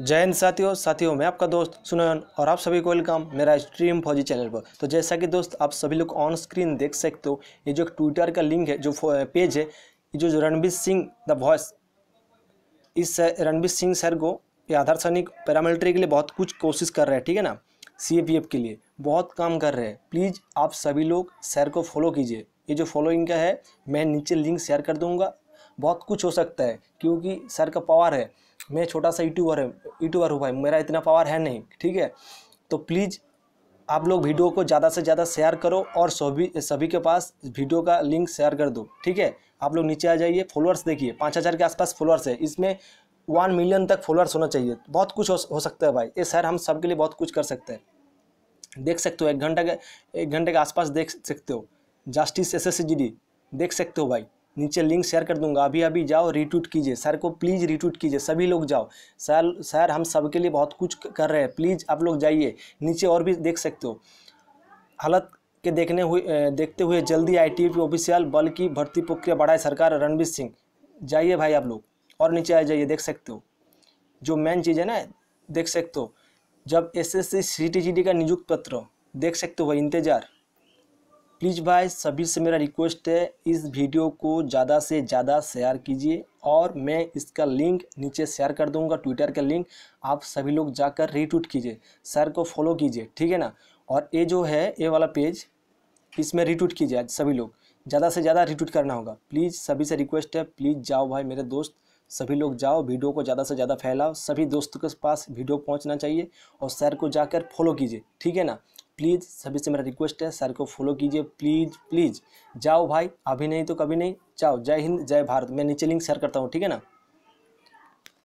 जय हिंद साथियों साथियों मैं आपका दोस्त सुनयन और आप सभी को वेलकम मेरा स्ट्रीम फौजी चैनल पर तो जैसा कि दोस्त आप सभी लोग ऑन स्क्रीन देख सकते हो ये जो ट्विटर का लिंक है जो पेज है ये जो रणबीर सिंह द वॉइस इस रणबीर सिंह सर को ये आधार सैनिक पैरामिलिट्री के लिए बहुत कुछ कोशिश कर रहे हैं ठीक है ना सी के लिए बहुत काम कर रहे हैं प्लीज़ आप सभी लोग सर को फॉलो कीजिए ये जो फॉलोइंग का है मैं नीचे लिंक शेयर कर दूंगा बहुत कुछ हो सकता है क्योंकि सर का पावर है मैं छोटा सा यूट्यूबर है यूट्यूबर हूँ भाई मेरा इतना पावर है नहीं ठीक है तो प्लीज़ आप लोग वीडियो को ज़्यादा से ज़्यादा शेयर करो और सभी सभी के पास वीडियो का लिंक शेयर कर दो ठीक है आप लोग नीचे आ जाइए फॉलोअर्स देखिए पाँच हज़ार के आसपास फॉलोअर्स है इसमें वन मिलियन तक फॉलोअर्स होना चाहिए बहुत कुछ हो, हो सकता है भाई ये सर हम सबके लिए बहुत कुछ कर सकते हैं देख सकते हो एक घंटे के एक घंटे के आसपास देख सकते हो जस्टिस एस एस देख सकते हो भाई नीचे लिंक शेयर कर दूंगा अभी अभी जाओ रीट्वीट कीजिए सर को प्लीज़ रीट्वीट कीजिए सभी लोग जाओ सर सर हम सबके लिए बहुत कुछ कर रहे हैं प्लीज़ आप लोग जाइए नीचे और भी देख सकते हो हालत के देखने हुए देखते हुए जल्दी आई टी ऑफिसियल बल की भर्ती प्रक्रिया बढ़ाए सरकार रणवीर सिंह जाइए भाई आप लोग और नीचे आ जाइए देख सकते हो जो मेन चीज़ है ना देख सकते हो जब S S C T G D का नियुक्त पत्र देख सकते हो इंतजार प्लीज़ भाई सभी से मेरा रिक्वेस्ट है इस वीडियो को ज़्यादा से ज़्यादा शेयर कीजिए और मैं इसका लिंक नीचे शेयर कर दूंगा ट्विटर का लिंक आप सभी लोग जाकर रीट्वीट कीजिए सर को फॉलो कीजिए ठीक है ना और ये जो है ये वाला पेज इसमें रीट्वीट कीजिए सभी लोग ज़्यादा से ज़्यादा रीट्वीट करना होगा प्लीज़ सभी से रिक्वेस्ट है प्लीज़ जाओ भाई मेरे दोस्त सभी लोग जाओ वीडियो को ज़्यादा से ज़्यादा फैलाओ सभी दोस्तों के पास वीडियो पहुंचना चाहिए और सर को जाकर फॉलो कीजिए ठीक है ना प्लीज़ सभी से मेरा रिक्वेस्ट है सर को फॉलो कीजिए प्लीज़ प्लीज़ जाओ भाई अभी नहीं तो कभी नहीं जाओ जय हिंद जय भारत मैं नीचे लिंक शेयर करता हूँ ठीक है ना